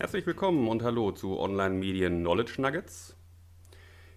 Herzlich willkommen und hallo zu Online Medien Knowledge Nuggets.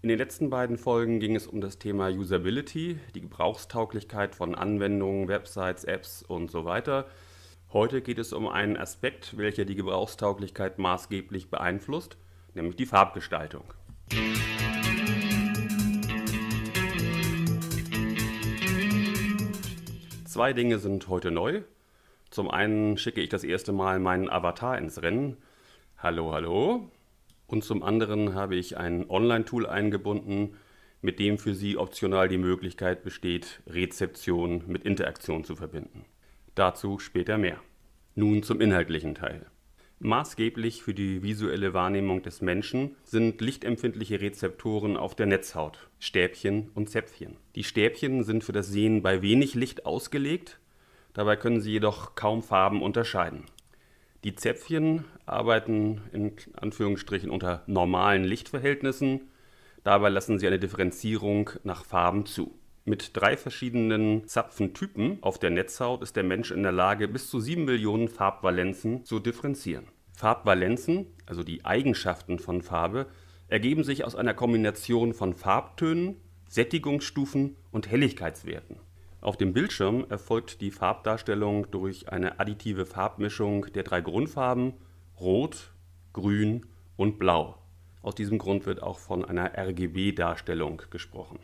In den letzten beiden Folgen ging es um das Thema Usability, die Gebrauchstauglichkeit von Anwendungen, Websites, Apps und so weiter. Heute geht es um einen Aspekt, welcher die Gebrauchstauglichkeit maßgeblich beeinflusst, nämlich die Farbgestaltung. Zwei Dinge sind heute neu. Zum einen schicke ich das erste Mal meinen Avatar ins Rennen, Hallo, hallo. Und zum anderen habe ich ein Online-Tool eingebunden, mit dem für Sie optional die Möglichkeit besteht, Rezeption mit Interaktion zu verbinden. Dazu später mehr. Nun zum inhaltlichen Teil. Maßgeblich für die visuelle Wahrnehmung des Menschen sind lichtempfindliche Rezeptoren auf der Netzhaut, Stäbchen und Zäpfchen. Die Stäbchen sind für das Sehen bei wenig Licht ausgelegt, dabei können sie jedoch kaum Farben unterscheiden. Die Zäpfchen arbeiten in Anführungsstrichen unter normalen Lichtverhältnissen. Dabei lassen sie eine Differenzierung nach Farben zu. Mit drei verschiedenen Zapfentypen auf der Netzhaut ist der Mensch in der Lage, bis zu sieben Millionen Farbvalenzen zu differenzieren. Farbvalenzen, also die Eigenschaften von Farbe, ergeben sich aus einer Kombination von Farbtönen, Sättigungsstufen und Helligkeitswerten. Auf dem Bildschirm erfolgt die Farbdarstellung durch eine additive Farbmischung der drei Grundfarben Rot, Grün und Blau. Aus diesem Grund wird auch von einer RGB-Darstellung gesprochen.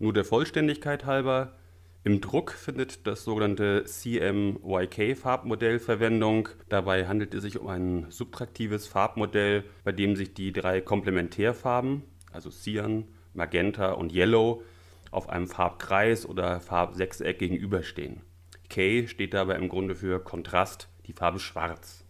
Nur der Vollständigkeit halber, im Druck findet das sogenannte CMYK-Farbmodell Verwendung. Dabei handelt es sich um ein subtraktives Farbmodell, bei dem sich die drei Komplementärfarben, also Cyan, Magenta und Yellow, auf einem Farbkreis oder Farbsechseck gegenüberstehen. K steht dabei im Grunde für Kontrast, die Farbe schwarz.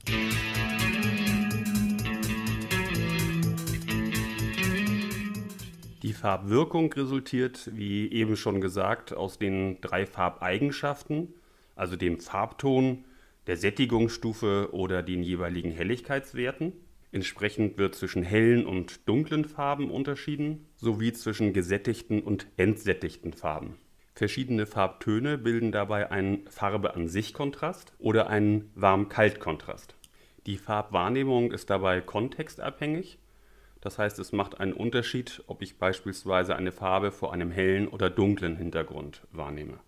Die Farbwirkung resultiert, wie eben schon gesagt, aus den drei Farbeigenschaften, also dem Farbton, der Sättigungsstufe oder den jeweiligen Helligkeitswerten. Entsprechend wird zwischen hellen und dunklen Farben unterschieden sowie zwischen gesättigten und entsättigten Farben. Verschiedene Farbtöne bilden dabei einen Farbe-an-sich-Kontrast oder einen Warm-Kalt-Kontrast. Die Farbwahrnehmung ist dabei kontextabhängig, das heißt es macht einen Unterschied, ob ich beispielsweise eine Farbe vor einem hellen oder dunklen Hintergrund wahrnehme.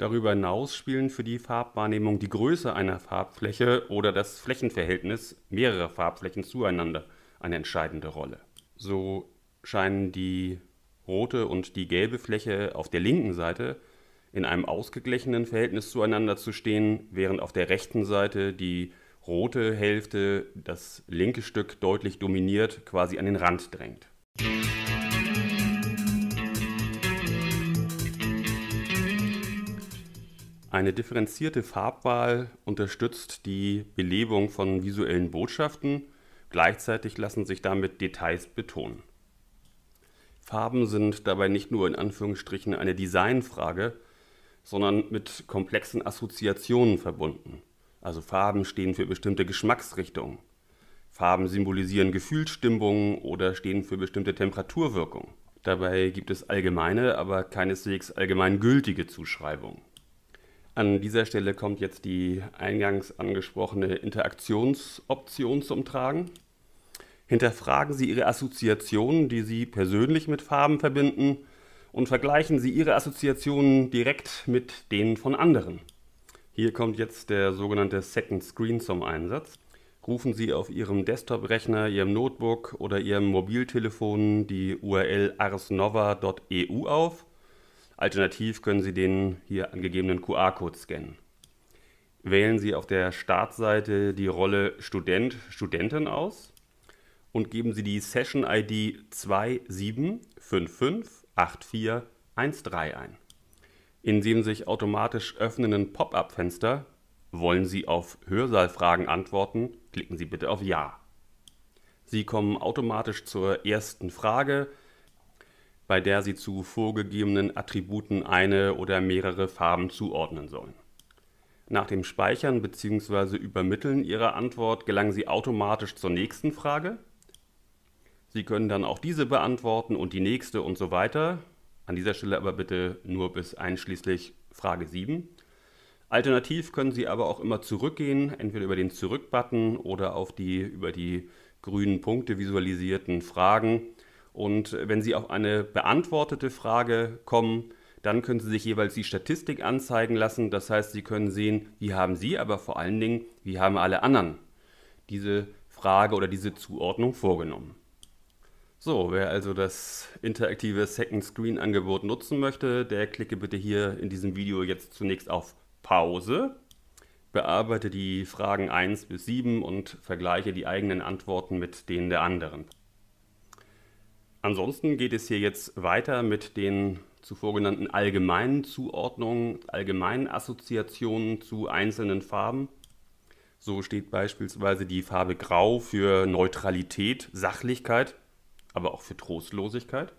Darüber hinaus spielen für die Farbwahrnehmung die Größe einer Farbfläche oder das Flächenverhältnis mehrerer Farbflächen zueinander eine entscheidende Rolle. So scheinen die rote und die gelbe Fläche auf der linken Seite in einem ausgeglichenen Verhältnis zueinander zu stehen, während auf der rechten Seite die rote Hälfte das linke Stück deutlich dominiert, quasi an den Rand drängt. Eine differenzierte Farbwahl unterstützt die Belebung von visuellen Botschaften, gleichzeitig lassen sich damit Details betonen. Farben sind dabei nicht nur in Anführungsstrichen eine Designfrage, sondern mit komplexen Assoziationen verbunden. Also Farben stehen für bestimmte Geschmacksrichtungen. Farben symbolisieren Gefühlsstimmungen oder stehen für bestimmte Temperaturwirkungen. Dabei gibt es allgemeine, aber keineswegs allgemeingültige Zuschreibungen. An dieser Stelle kommt jetzt die eingangs angesprochene Interaktionsoption zum Tragen. Hinterfragen Sie Ihre Assoziationen, die Sie persönlich mit Farben verbinden, und vergleichen Sie Ihre Assoziationen direkt mit denen von anderen. Hier kommt jetzt der sogenannte Second Screen zum Einsatz. Rufen Sie auf Ihrem Desktop-Rechner, Ihrem Notebook oder Ihrem Mobiltelefon die URL arsnova.eu auf Alternativ können Sie den hier angegebenen QR-Code scannen. Wählen Sie auf der Startseite die Rolle Student, Studentin aus und geben Sie die Session-ID 27558413 ein. In dem sich automatisch öffnenden Pop-up-Fenster wollen Sie auf Hörsaalfragen antworten, klicken Sie bitte auf Ja. Sie kommen automatisch zur ersten Frage bei der sie zu vorgegebenen Attributen eine oder mehrere Farben zuordnen sollen. Nach dem Speichern bzw. Übermitteln Ihrer Antwort gelangen Sie automatisch zur nächsten Frage. Sie können dann auch diese beantworten und die nächste und so weiter. An dieser Stelle aber bitte nur bis einschließlich Frage 7. Alternativ können Sie aber auch immer zurückgehen, entweder über den Zurück-Button oder auf die über die grünen Punkte visualisierten Fragen und wenn Sie auf eine beantwortete Frage kommen, dann können Sie sich jeweils die Statistik anzeigen lassen. Das heißt, Sie können sehen, wie haben Sie, aber vor allen Dingen, wie haben alle anderen diese Frage oder diese Zuordnung vorgenommen. So, wer also das interaktive Second Screen Angebot nutzen möchte, der klicke bitte hier in diesem Video jetzt zunächst auf Pause, bearbeite die Fragen 1 bis 7 und vergleiche die eigenen Antworten mit denen der anderen. Ansonsten geht es hier jetzt weiter mit den zuvor genannten allgemeinen Zuordnungen, allgemeinen Assoziationen zu einzelnen Farben. So steht beispielsweise die Farbe Grau für Neutralität, Sachlichkeit, aber auch für Trostlosigkeit.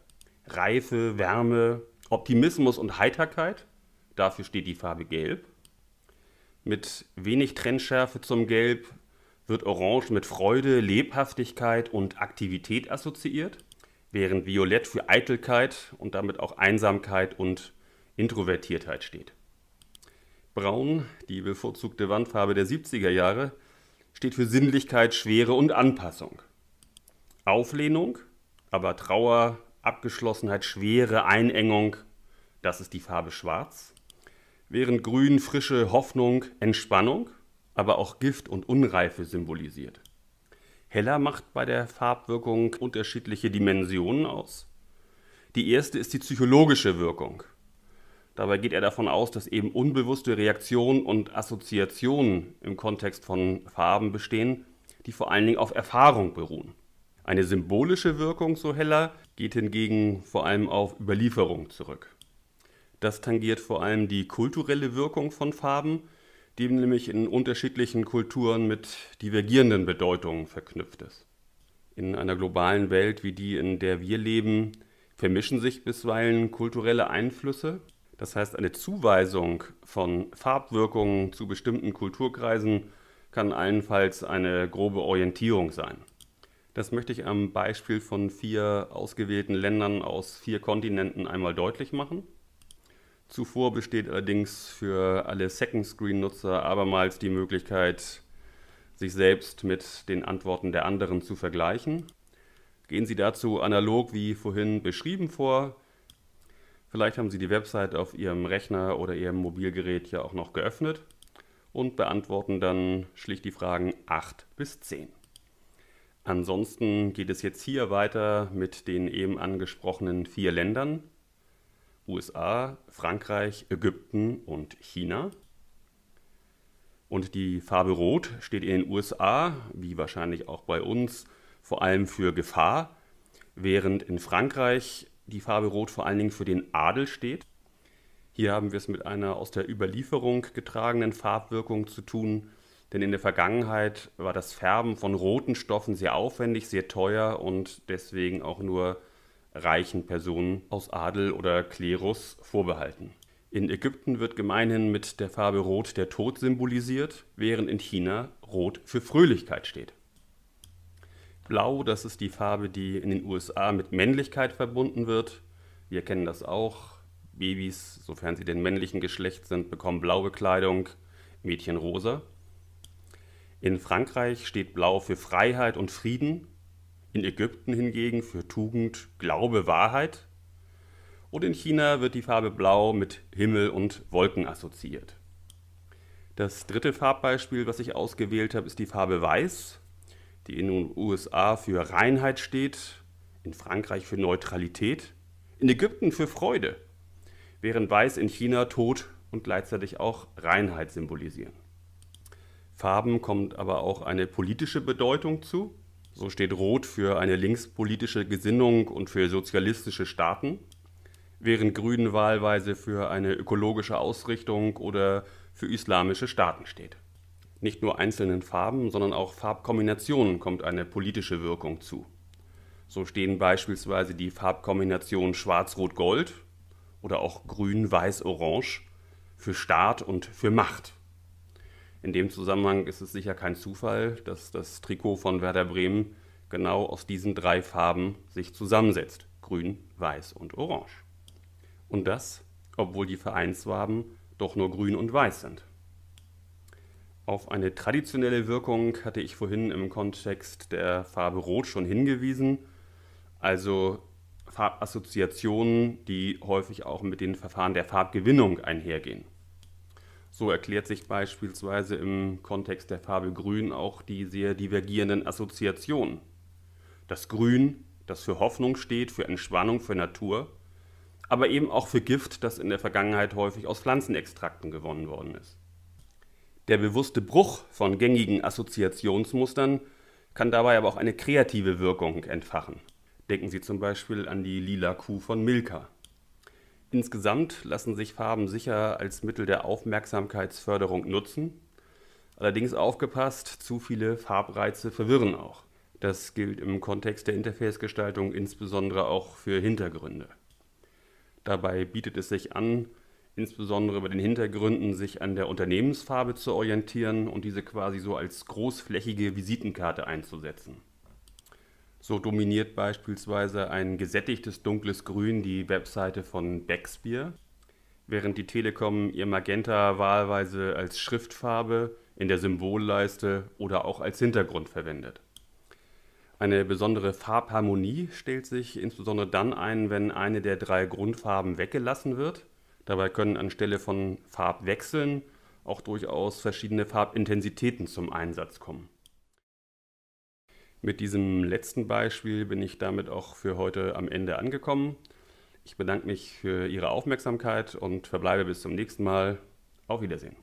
Reife, Wärme, Optimismus und Heiterkeit. Dafür steht die Farbe Gelb. Mit wenig Trennschärfe zum Gelb wird Orange mit Freude, Lebhaftigkeit und Aktivität assoziiert während Violett für Eitelkeit und damit auch Einsamkeit und Introvertiertheit steht. Braun, die bevorzugte Wandfarbe der 70er Jahre, steht für Sinnlichkeit, Schwere und Anpassung. Auflehnung, aber Trauer, Abgeschlossenheit, Schwere, Einengung, das ist die Farbe Schwarz. Während Grün frische Hoffnung, Entspannung, aber auch Gift und Unreife symbolisiert. Heller macht bei der Farbwirkung unterschiedliche Dimensionen aus. Die erste ist die psychologische Wirkung. Dabei geht er davon aus, dass eben unbewusste Reaktionen und Assoziationen im Kontext von Farben bestehen, die vor allen Dingen auf Erfahrung beruhen. Eine symbolische Wirkung, so Heller, geht hingegen vor allem auf Überlieferung zurück. Das tangiert vor allem die kulturelle Wirkung von Farben, die nämlich in unterschiedlichen Kulturen mit divergierenden Bedeutungen verknüpft ist. In einer globalen Welt wie die, in der wir leben, vermischen sich bisweilen kulturelle Einflüsse. Das heißt, eine Zuweisung von Farbwirkungen zu bestimmten Kulturkreisen kann allenfalls eine grobe Orientierung sein. Das möchte ich am Beispiel von vier ausgewählten Ländern aus vier Kontinenten einmal deutlich machen. Zuvor besteht allerdings für alle Second-Screen-Nutzer abermals die Möglichkeit, sich selbst mit den Antworten der anderen zu vergleichen. Gehen Sie dazu analog wie vorhin beschrieben vor. Vielleicht haben Sie die Website auf Ihrem Rechner oder Ihrem Mobilgerät ja auch noch geöffnet und beantworten dann schlicht die Fragen 8 bis 10. Ansonsten geht es jetzt hier weiter mit den eben angesprochenen vier Ländern. USA, Frankreich, Ägypten und China. Und die Farbe Rot steht in den USA, wie wahrscheinlich auch bei uns, vor allem für Gefahr, während in Frankreich die Farbe Rot vor allen Dingen für den Adel steht. Hier haben wir es mit einer aus der Überlieferung getragenen Farbwirkung zu tun, denn in der Vergangenheit war das Färben von roten Stoffen sehr aufwendig, sehr teuer und deswegen auch nur reichen Personen aus Adel oder Klerus vorbehalten. In Ägypten wird gemeinhin mit der Farbe Rot der Tod symbolisiert, während in China Rot für Fröhlichkeit steht. Blau, das ist die Farbe, die in den USA mit Männlichkeit verbunden wird. Wir kennen das auch. Babys, sofern sie den männlichen Geschlecht sind, bekommen blaue Kleidung, Mädchen rosa. In Frankreich steht Blau für Freiheit und Frieden, in Ägypten hingegen für Tugend, Glaube, Wahrheit. Und in China wird die Farbe Blau mit Himmel und Wolken assoziiert. Das dritte Farbbeispiel, was ich ausgewählt habe, ist die Farbe Weiß, die in den USA für Reinheit steht, in Frankreich für Neutralität, in Ägypten für Freude, während Weiß in China Tod und gleichzeitig auch Reinheit symbolisieren. Farben kommt aber auch eine politische Bedeutung zu. So steht Rot für eine linkspolitische Gesinnung und für sozialistische Staaten, während Grün wahlweise für eine ökologische Ausrichtung oder für islamische Staaten steht. Nicht nur einzelnen Farben, sondern auch Farbkombinationen kommt eine politische Wirkung zu. So stehen beispielsweise die Farbkombination Schwarz-Rot-Gold oder auch Grün-Weiß-Orange für Staat und für Macht. In dem Zusammenhang ist es sicher kein Zufall, dass das Trikot von Werder Bremen genau aus diesen drei Farben sich zusammensetzt. Grün, Weiß und Orange. Und das, obwohl die Vereinsfarben doch nur grün und weiß sind. Auf eine traditionelle Wirkung hatte ich vorhin im Kontext der Farbe Rot schon hingewiesen, also Farbassoziationen, die häufig auch mit den Verfahren der Farbgewinnung einhergehen. So erklärt sich beispielsweise im Kontext der Farbe Grün auch die sehr divergierenden Assoziationen. Das Grün, das für Hoffnung steht, für Entspannung, für Natur, aber eben auch für Gift, das in der Vergangenheit häufig aus Pflanzenextrakten gewonnen worden ist. Der bewusste Bruch von gängigen Assoziationsmustern kann dabei aber auch eine kreative Wirkung entfachen. Denken Sie zum Beispiel an die lila Kuh von Milka. Insgesamt lassen sich Farben sicher als Mittel der Aufmerksamkeitsförderung nutzen. Allerdings aufgepasst, zu viele Farbreize verwirren auch. Das gilt im Kontext der Interface-Gestaltung insbesondere auch für Hintergründe. Dabei bietet es sich an, insbesondere bei den Hintergründen sich an der Unternehmensfarbe zu orientieren und diese quasi so als großflächige Visitenkarte einzusetzen. So dominiert beispielsweise ein gesättigtes dunkles Grün die Webseite von Backspire, während die Telekom ihr Magenta wahlweise als Schriftfarbe in der Symbolleiste oder auch als Hintergrund verwendet. Eine besondere Farbharmonie stellt sich insbesondere dann ein, wenn eine der drei Grundfarben weggelassen wird. Dabei können anstelle von Farbwechseln auch durchaus verschiedene Farbintensitäten zum Einsatz kommen. Mit diesem letzten Beispiel bin ich damit auch für heute am Ende angekommen. Ich bedanke mich für Ihre Aufmerksamkeit und verbleibe bis zum nächsten Mal. Auf Wiedersehen.